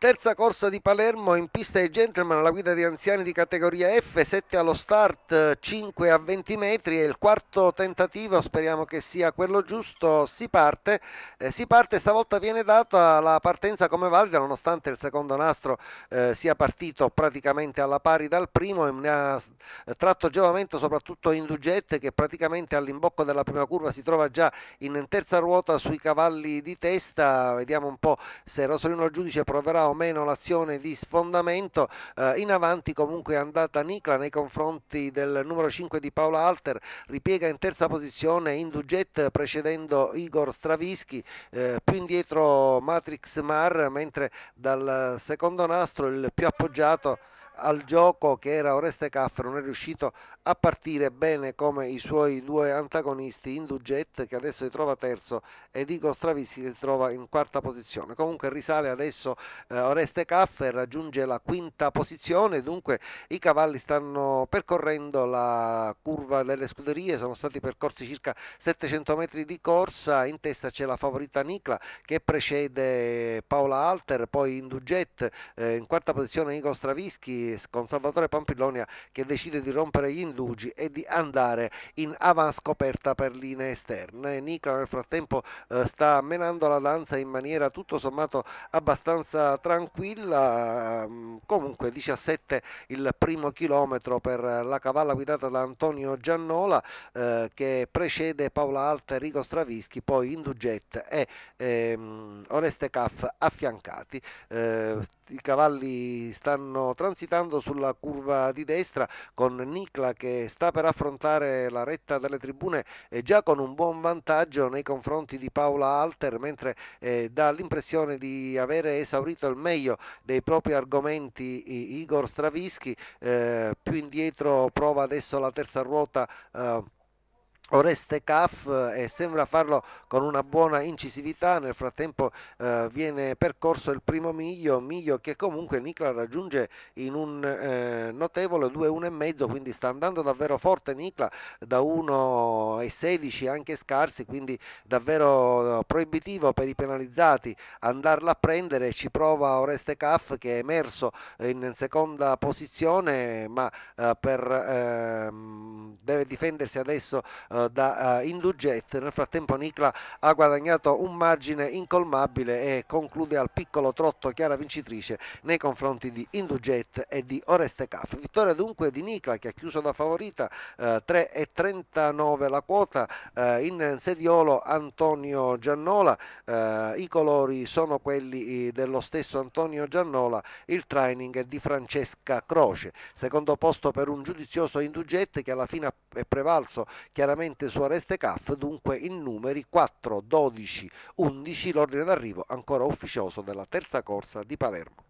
Terza corsa di Palermo in pista dei gentleman alla guida di anziani di categoria F, 7 allo start, 5 a 20 metri e il quarto tentativo, speriamo che sia quello giusto, si parte, eh, si parte stavolta viene data la partenza come valida nonostante il secondo nastro eh, sia partito praticamente alla pari dal primo e ne ha tratto giovamento soprattutto in Dugette che praticamente all'imbocco della prima curva si trova già in terza ruota sui cavalli di testa, vediamo un po' se Rosolino Giudice proverà o meno l'azione di sfondamento, eh, in avanti comunque è andata Nicla nei confronti del numero 5 di Paola Alter, ripiega in terza posizione Induget precedendo Igor Stravinsky eh, più indietro Matrix Mar, mentre dal secondo nastro il più appoggiato al gioco che era Oreste Caffaro non è riuscito a partire bene come i suoi due antagonisti Induget che adesso si trova terzo e Dico Stravischi che si trova in quarta posizione. Comunque risale adesso eh, Oreste Caff raggiunge la quinta posizione, dunque i cavalli stanno percorrendo la curva delle scuderie, sono stati percorsi circa 700 metri di corsa, in testa c'è la favorita Nicla che precede Paola Alter, poi Induget, eh, in quarta posizione Igor Stravischi con Salvatore Pampillonia che decide di rompere gli indugi e di andare in scoperta per linee esterne. Nicola nel frattempo eh, sta menando la danza in maniera tutto sommato abbastanza tranquilla, ehm, comunque 17 il primo chilometro per la cavalla guidata da Antonio Giannola eh, che precede Paola Alta, Rico Stravischi, poi Induget e ehm, Oreste Caff affiancati. Eh, I cavalli stanno transitando sulla curva di destra con Nicla che sta per affrontare la retta delle tribune già con un buon vantaggio nei confronti di Paola Alter mentre eh, dà l'impressione di avere esaurito il meglio dei propri argomenti Igor Stravischi eh, più indietro prova adesso la terza ruota eh, Oreste Caff eh, e sembra farlo con una buona incisività, nel frattempo eh, viene percorso il primo miglio, miglio che comunque Nicla raggiunge in un eh, notevole 2-1,5, quindi sta andando davvero forte Nicla da 1,16 anche scarsi, quindi davvero eh, proibitivo per i penalizzati andarla a prendere, ci prova Oreste Caff che è emerso eh, in seconda posizione ma eh, per, ehm, deve difendersi adesso eh, eh, da eh, Induget. Nel frattempo Nicla ha guadagnato un margine incolmabile e conclude al piccolo trotto chiara vincitrice nei confronti di Induget e di Oreste Caff. Vittoria dunque di Nicla che ha chiuso da favorita eh, 3,39 la quota eh, in sediolo Antonio Giannola. Eh, I colori sono quelli eh, dello stesso Antonio Giannola, il training è di Francesca Croce. Secondo posto per un giudizioso Induget che alla fine è prevalso chiaramente solamente su Oreste Caff, dunque in numeri 4, 12, 11 l'ordine d'arrivo ancora ufficioso della terza corsa di Palermo.